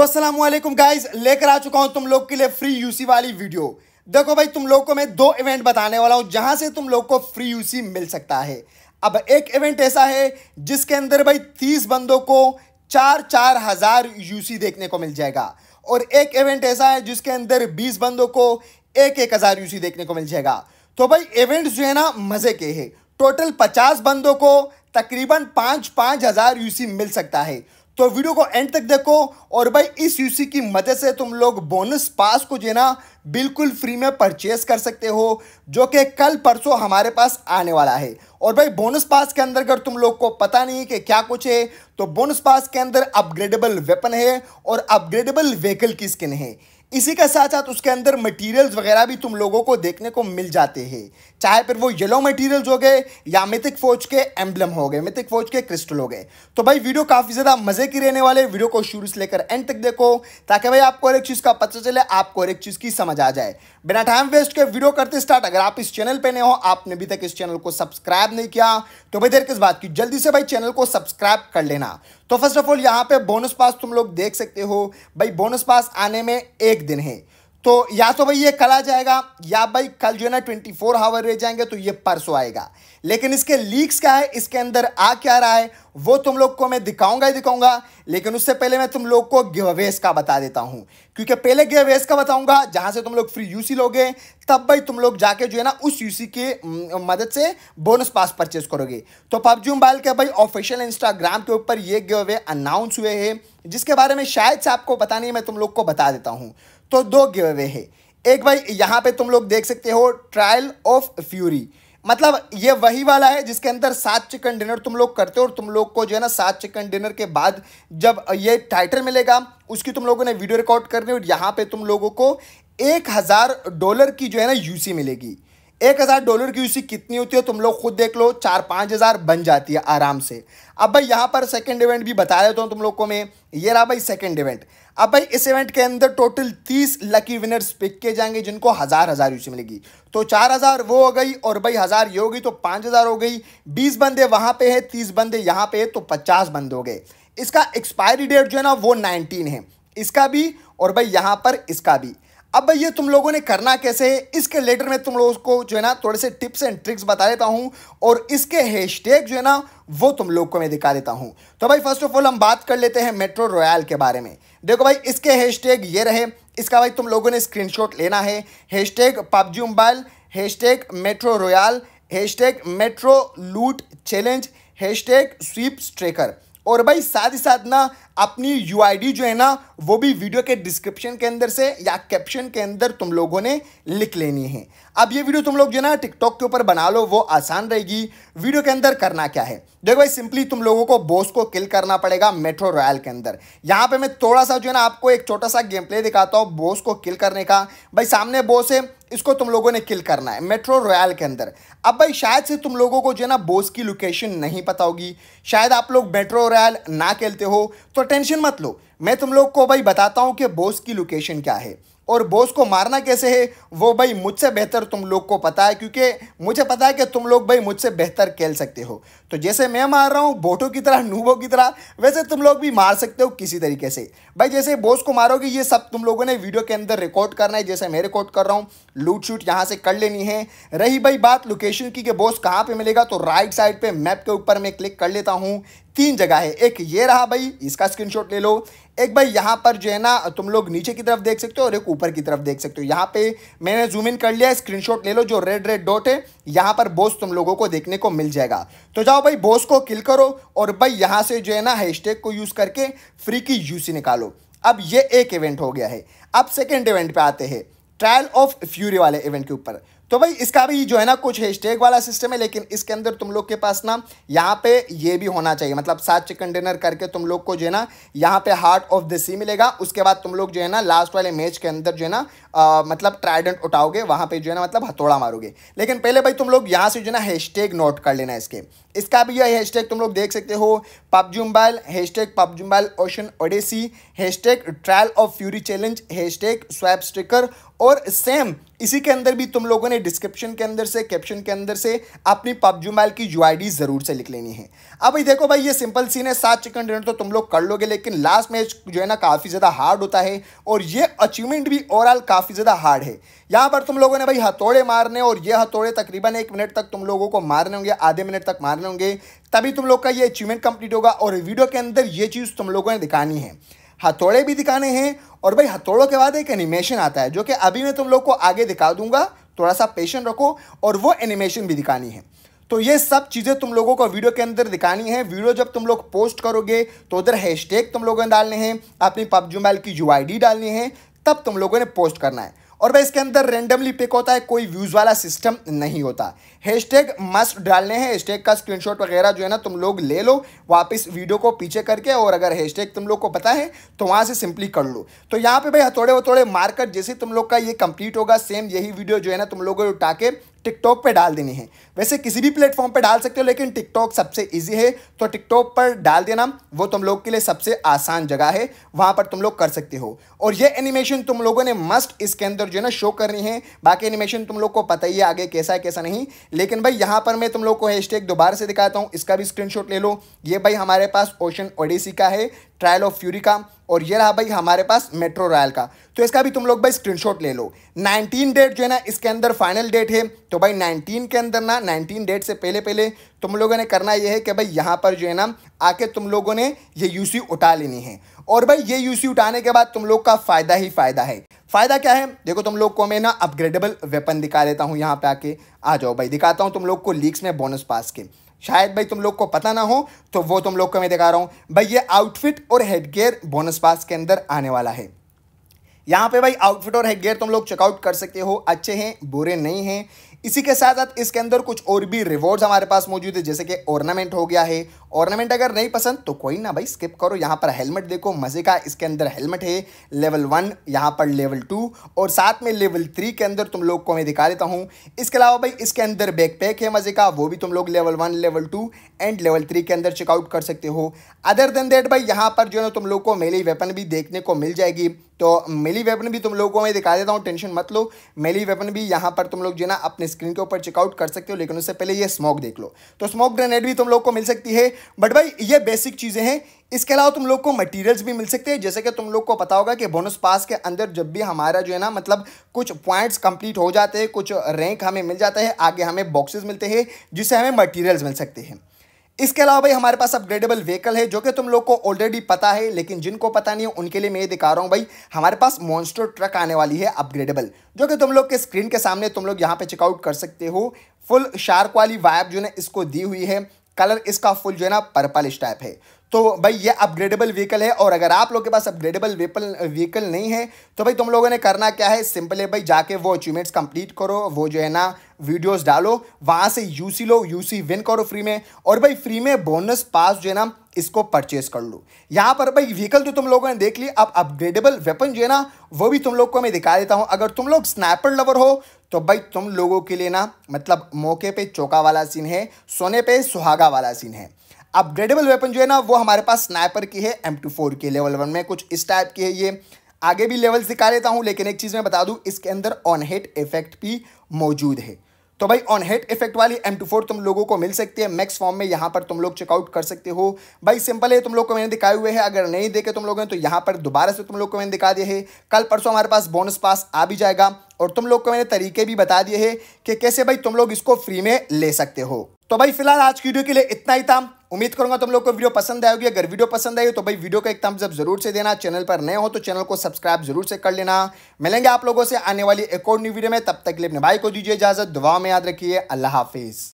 तो असलम गाइज लेकर आ चुका हूँ तुम लोग के लिए फ्री यूसी वाली वीडियो देखो भाई तुम लोग को मैं दो इवेंट बताने वाला हूँ जहाँ से तुम लोग को फ्री यूसी मिल सकता है अब एक इवेंट ऐसा है जिसके अंदर भाई तीस बंदों को चार चार हज़ार यूसी देखने को मिल जाएगा और एक इवेंट ऐसा है जिसके अंदर बीस बंदों को एक एक हज़ार यूसी देखने को मिल जाएगा तो भाई इवेंट जो है ना मज़े के है टोटल पचास बंदों को तकरीबन पाँच पाँच हज़ार यूसी मिल सकता है तो वीडियो को एंड तक देखो और भाई इस यूसी की मदद से तुम लोग बोनस पास को जो ना बिल्कुल फ्री में परचेस कर सकते हो जो कि कल परसों हमारे पास आने वाला है और भाई बोनस पास के अंदर अगर तुम लोग को पता नहीं कि क्या कुछ है तो बोनस पास के अंदर अपग्रेडेबल वेपन है और अपग्रेडेबल व्हीकल की स्किन है इसी के साथ साथ उसके अंदर मटेरियल्स वगैरह भी तुम लोगों को देखने को मिल जाते हैं चाहे फिर वो येलो मटेरियल्स हो गए या मिथिक फौज के एम्बलम हो गए मिथिक फौज के क्रिस्टल हो गए तो भाई वीडियो काफ़ी ज़्यादा मज़े की रहने वाले वीडियो को शुरू से लेकर एंड तक देखो ताकि भाई आपको और एक चीज़ का पता चले आपको और एक चीज़ की समझ आ जाए बिना टाइम वेस्ट के वीडियो करते स्टार्ट अगर आप इस चैनल पर नहीं हो आपने अभी तक इस चैनल को सब्सक्राइब नहीं किया तो भाई देर किस बात की जल्दी से भाई चैनल को सब्सक्राइब कर लेना तो फर्स्ट ऑफ ऑल यहाँ पे बोनस पास तुम लोग देख सकते हो भाई बोनस पास आने में एक दिन है तो या तो भाई ये कल आ जाएगा या भाई कल जो है ना ट्वेंटी फोर आवर रह जाएंगे तो ये परसों आएगा लेकिन इसके लीक्स क्या है इसके अंदर आ क्या रहा है वो तुम लोग को मैं दिखाऊंगा ही दिखाऊंगा लेकिन उससे पहले मैं तुम लोग को गिवअवेज का बता देता हूँ क्योंकि पहले गिवअवेज का बताऊंगा जहाँ से तुम लोग फ्री यूसी लोगे तब भाई तुम लोग जाके जो है ना उस यूसी के मदद से बोनस पास परचेज करोगे तो पबजी मोबाइल के भाई ऑफिशियल इंस्टाग्राम के ऊपर ये गिव अवे अनाउंस हुए हैं जिसके बारे में शायद से आपको पता नहीं मैं तुम लोग को बता देता हूँ तो दो गिव अवे है एक भाई यहाँ पे तुम लोग देख सकते हो ट्रायल ऑफ फ्यूरी मतलब ये वही वाला है जिसके अंदर सात चिकन डिनर तुम लोग करते हो और तुम लोग को जो है ना सात चिकन डिनर के बाद जब ये टाइटल मिलेगा उसकी तुम लोगों ने वीडियो रिकॉर्ड करनी और यहाँ पे तुम लोगों को एक हज़ार डॉलर की जो है ना यूसी मिलेगी एक हज़ार डॉलर की यूसी कितनी होती है तुम लोग खुद देख लो चार पाँच हज़ार बन जाती है आराम से अब भाई यहाँ पर सेकंड इवेंट भी बता देता हूँ तुम लोग को मैं ये रहा भाई सेकंड इवेंट अब भाई इस इवेंट के अंदर टोटल तीस लकी विनर्स पिक किए जाएंगे जिनको हज़ार हज़ार यूसी मिलेगी तो चार हज़ार वो हो गई और भाई हज़ार ये हो गई तो पाँच हज़ार हो गई बीस बंदे वहाँ पे है तीस बंदे यहाँ पे है तो पचास बंदे हो गए इसका एक्सपायरी डेट जो है ना वो नाइनटीन है इसका भी और भाई यहाँ पर इसका भी अब भाई ये तुम लोगों ने करना कैसे है इसके लेटर में तुम लोगों को जो है ना थोड़े से टिप्स एंड ट्रिक्स बता देता हूँ और इसके हैशटैग जो है ना वो तुम लोग को मैं दिखा देता हूँ तो भाई फर्स्ट ऑफ ऑल हम बात कर लेते हैं मेट्रो रॉयल के बारे में देखो भाई इसके हैशटैग ये रहे इसका भाई तुम लोगों ने स्क्रीन लेना है hashtag PUBG mobile hashtag metro royale hashtag metro loot challenge hashtag swap sticker और भाई साथ ही साथ ना अपनी यू जो है ना वो भी वीडियो के डिस्क्रिप्शन के अंदर से या कैप्शन के अंदर तुम लोगों ने लिख लेनी है अब ये वीडियो तुम लोग जो है ना टिकटॉक के ऊपर बना लो वो आसान रहेगी वीडियो के अंदर करना क्या है देखो भाई सिंपली तुम लोगों को बॉस को किल करना पड़ेगा मेट्रो रॉयल के अंदर यहाँ पर मैं थोड़ा सा जो है ना आपको एक छोटा सा गेम प्ले दिखाता हूँ बॉस को किल करने का भाई सामने बॉस है इसको तुम लोगों ने किल करना है मेट्रो रॉयल के अंदर अब भाई शायद से तुम लोगों को जो है ना बोस की लोकेशन नहीं पता होगी शायद आप लोग मेट्रो रॉयल ना खेलते हो तो टेंशन मत लो मैं तुम लोग को भाई बताता हूँ कि बोस की लोकेशन क्या है और बॉस को मारना कैसे है वो भाई मुझसे बेहतर तुम लोग को पता है क्योंकि मुझे पता है कि तुम लोग भाई मुझसे बेहतर खेल सकते हो तो जैसे मैं मार रहा हूँ बोटो की तरह नूबो की तरह वैसे तुम लोग भी मार सकते हो किसी तरीके से भाई जैसे बॉस को मारोगे ये सब तुम लोगों ने वीडियो के अंदर रिकॉर्ड करना है जैसे मैं रिकॉर्ड कर रहा हूँ लूट शूट यहाँ से कर लेनी है रही भाई बात लोकेशन की कि बॉस कहाँ पर मिलेगा तो राइट साइड पर मैप के ऊपर मैं क्लिक कर लेता हूँ तीन जगह है एक ये रहा भाई इसका स्क्रीनशॉट ले लो एक भाई यहाँ पर जो है ना तुम लोग नीचे की तरफ देख सकते हो और एक ऊपर की तरफ देख सकते हो यहाँ पे मैंने जूम इन कर लिया स्क्रीनशॉट ले लो जो रेड रेड डॉट है यहाँ पर बोस तुम लोगों को देखने को मिल जाएगा तो जाओ भाई बोस को किल करो और भाई यहाँ से जो है ना हैशटैग को यूज़ करके फ्री की यूसी निकालो अब ये एक इवेंट हो गया है अब सेकेंड इवेंट पर आते हैं ट्रायल ऑफ फ्यूरी वाले इवेंट के ऊपर तो भाई इसका भी जो है ना कुछ हैशटैग वाला सिस्टम है लेकिन इसके अंदर तुम लोग के पास ना यहाँ पे ये भी होना चाहिए मतलब सात चिकन डिनर करके तुम लोग को जो है ना यहाँ पे हार्ट ऑफ द सी मिलेगा उसके बाद तुम लोग जो है ना लास्ट वाले मैच के अंदर जो है ना आ, मतलब ट्राइडेंट उठाओगे वहाँ पे जो है ना मतलब हथौड़ा मारोगे लेकिन पहले भाई तुम लोग यहाँ से जो है ना हैशटैग नोट कर लेना इसके इसका भी यह हैशटैग तुम लोग देख सकते हो PUBG mobile hashtag PUBG mobile ocean odyssey hashtag trial of fury challenge hashtag swap sticker और सेम इसी के अंदर भी तुम लोगों ने डिस्क्रिप्शन के अंदर से कैप्शन के अंदर से अपनी पबजू मैल की यू ज़रूर से लिख लेनी है अब भाई देखो भाई ये सिंपल सीन है सात चिकन डिनर तो तुम लोग कर लोगे लेकिन लास्ट मैच जो है ना काफ़ी ज़्यादा हार्ड होता है और ये अचीवमेंट भी ओवरऑल काफ़ी ज़्यादा हार्ड है यहाँ पर तुम लोगों ने भाई हथौड़े मारने और ये हथौड़े तकरीबन एक मिनट तक तुम लोगों को मारने होंगे आधे मिनट तक मारने होंगे तभी तुम लोग का ये अचीवमेंट कंप्लीट होगा और वीडियो के अंदर ये चीज़ तुम लोगों ने दिखानी है हथौड़े भी दिखाने हैं और भाई हथौड़ों के बाद एक एनिमेशन आता है जो कि अभी मैं तुम लोग को आगे दिखा दूंगा थोड़ा सा पेशेंट रखो और वो एनिमेशन भी दिखानी है तो ये सब चीज़ें तुम लोगों को वीडियो के अंदर दिखानी है वीडियो जब तुम लोग पोस्ट करोगे तो उधर हैशटैग तुम लोगों ने डालने हैं अपनी पबजी मोबाइल की यू डालनी है तब तुम लोगों ने पोस्ट करना है और भाई इसके अंदर रेंडमली पिक होता है कोई व्यूज़ वाला सिस्टम नहीं होता हैशटैग मस्ट डालने हैं हैशटैग का स्क्रीनशॉट वगैरह जो है ना तुम लोग ले लो वापस वीडियो को पीछे करके और अगर हैशटैग तुम लोग को पता है तो वहां से सिंपली कर लो तो यहाँ पे भाई हथौड़े वथौड़े मार्कर जैसे तुम लोग का ये कंप्लीट होगा सेम यही वीडियो जो है ना तुम लोग उठा के टिकटॉक पे डाल देनी है वैसे किसी भी प्लेटफॉर्म पे डाल सकते हो लेकिन टिकटॉक सबसे इजी है तो टिकटॉक पर डाल देना वो तुम लोग के लिए सबसे आसान जगह है वहाँ पर तुम लोग कर सकते हो और ये एनिमेशन तुम लोगों ने मस्ट इसके अंदर जो है ना शो करनी है बाकी एनिमेशन तुम लोग को पता ही है आगे कैसा है कैसा नहीं लेकिन भाई यहाँ पर मैं तुम लोग को हैश दोबारा से दिखाता हूँ इसका भी स्क्रीन ले लो ये भाई हमारे पास ओशन ओडिसी का है ट्रायल ऑफ फ्यूरी का और ये रहा भाई हमारे पास मेट्रो रॉयल का तो इसका भी तुम लोग भाई स्क्रीनशॉट ले लो 19 डेट जो है ना इसके अंदर फाइनल डेट है तो भाई 19 के अंदर ना 19 डेट से पहले पहले तुम लोगों ने करना ये है कि भाई यहाँ पर जो है ना आके तुम लोगों ने ये यूसी उठा लेनी है और भाई ये यूसी उठाने के बाद तुम लोग का फ़ायदा ही फ़ायदा है फ़ायदा क्या है देखो तुम लोग को मैं ना अपग्रेडेबल वेपन दिखा देता हूँ यहाँ पे आके आ जाओ भाई दिखाता हूँ तुम लोग को लीक्स में बोनस पास के शायद भाई तुम लोग को पता ना हो तो वो तुम लोग को मैं दिखा रहा हूँ भाई ये आउटफिट और हेडगेयर बोनस पास के अंदर आने वाला है यहाँ पे भाई आउटफिट और हेडगेयर तुम लोग चेकआउट कर सकते हो अच्छे हैं बुरे नहीं हैं इसी के साथ साथ इसके अंदर कुछ और भी रिवॉर्ड्स हमारे पास मौजूद है जैसे कि ऑर्नामेंट हो गया है ऑर्नामेंट अगर नहीं पसंद तो कोई ना भाई स्किप करो यहाँ पर हेलमेट देखो मजे का इसके अंदर हेलमेट है लेवल वन यहाँ पर लेवल टू और साथ में लेवल थ्री के अंदर तुम लोग को मैं दिखा देता हूँ इसके अलावा भाई इसके अंदर बैकपैक है मजे का वो भी तुम लोग level one level two and level three के अंदर चेकआउट कर सकते हो अदर देन देट भाई यहाँ पर जो है तुम लोग को मेले वेपन भी देखने को मिल जाएगी तो मेली वेपन भी तुम लोगों को मैं दिखा देता हूँ टेंशन मत लो मेली वेपन भी यहाँ पर तुम लोग जो ना अपने स्क्रीन के ऊपर चेकआउट कर सकते हो लेकिन उससे पहले ये स्मोक देख लो तो स्मोक ग्रेनेड भी तुम लोग को मिल सकती है बट भाई ये बेसिक चीज़ें हैं इसके अलावा तुम लोग को मटेरियल्स भी मिल सकते हैं जैसे कि तुम लोग को पता होगा कि बोनस पास के अंदर जब भी हमारा जो है ना मतलब कुछ पॉइंट्स कंप्लीट हो जाते हैं कुछ रैंक हमें मिल जाता है आगे हमें बॉक्सेस मिलते हैं जिससे हमें मटेरियल्स मिल सकते हैं इसके अलावा भाई हमारे पास अपग्रेडेबल व्हीकल है जो कि तुम लोग को ऑलरेडी पता है लेकिन जिनको पता नहीं है उनके लिए मैं ये दिखा रहा हूँ भाई हमारे पास मॉन्स्टर ट्रक आने वाली है अपग्रेडेबल जो कि तुम लोग के स्क्रीन के सामने तुम लोग यहाँ पे चेकआउट कर सकते हो फुल शार्क वाली वाइब जो है इसको दी हुई है कलर इसका फुल जो है ना पर्पलिश टाइप है तो भाई ये अपग्रेडेबल व्हीकल है और अगर आप लोग के पास अपग्रेडेबल व्हीकल व्हीकल नहीं है तो भाई तुम लोगों ने करना क्या है सिंपल है भाई जाके वो अचीवमेंट्स कंप्लीट करो वो जो है ना वीडियोस डालो वहाँ से यूसी लो यूसी विन करो फ्री में और भाई फ्री में बोनस पास जो है ना इसको परचेस कर लो यहाँ पर भाई व्हीकल तो तुम लोगों ने देख ली अब अपग्रेडेबल वेपन जो है ना वो भी तुम लोग को मैं दिखा देता हूँ अगर तुम लोग स्नैपर लवर हो तो भाई तुम लोगों के लिए ना मतलब मौके पर चौका वाला सीन है सोने पर सुहागा वाला सीन है अपग्रेडेबल वेपन जो है ना वो हमारे पास स्नाइपर की है एम टू फोर की लेवल वन में कुछ इस टाइप की है ये आगे भी लेवल्स दिखा लेता हूँ लेकिन एक चीज़ मैं बता दूँ इसके अंदर ऑन हेट इफेक्ट भी मौजूद है तो भाई ऑन हेट इफेक्ट वाली एम टू फोर तुम लोगों को मिल सकती है मैक्स फॉर्म में यहाँ पर तुम लोग चेकआउट कर सकते हो भाई सिंपल है तुम लोग को मैंने दिखाए हुए हैं अगर नहीं देखे तुम लोगों ने तो यहाँ पर दोबारा से तुम लोग को मैंने दिखा दिया है कल परसों हमारे पास बोनस पास आ भी जाएगा और तुम लोग को मैंने तरीके भी बता दिए हैं कि कैसे भाई तुम लोग इसको फ्री में ले सकते हो तो भाई फिलहाल आज की वीडियो के लिए इतना ही था उम्मीद करूंगा तुम लोग को वीडियो पसंद आएगी अगर वीडियो पसंद आई तो भाई वीडियो को एक थम्स अप जरूर से देना चैनल पर नए हो तो चैनल को सब्सक्राइब जरूर से कर लेना मिलेंगे आप लोगों से आने वाली एक और न्यू वीडियो में तब तक के लिए अपने भाई को दीजिए इजाजत दुआ में याद रखिए अल्लाह हाफिज़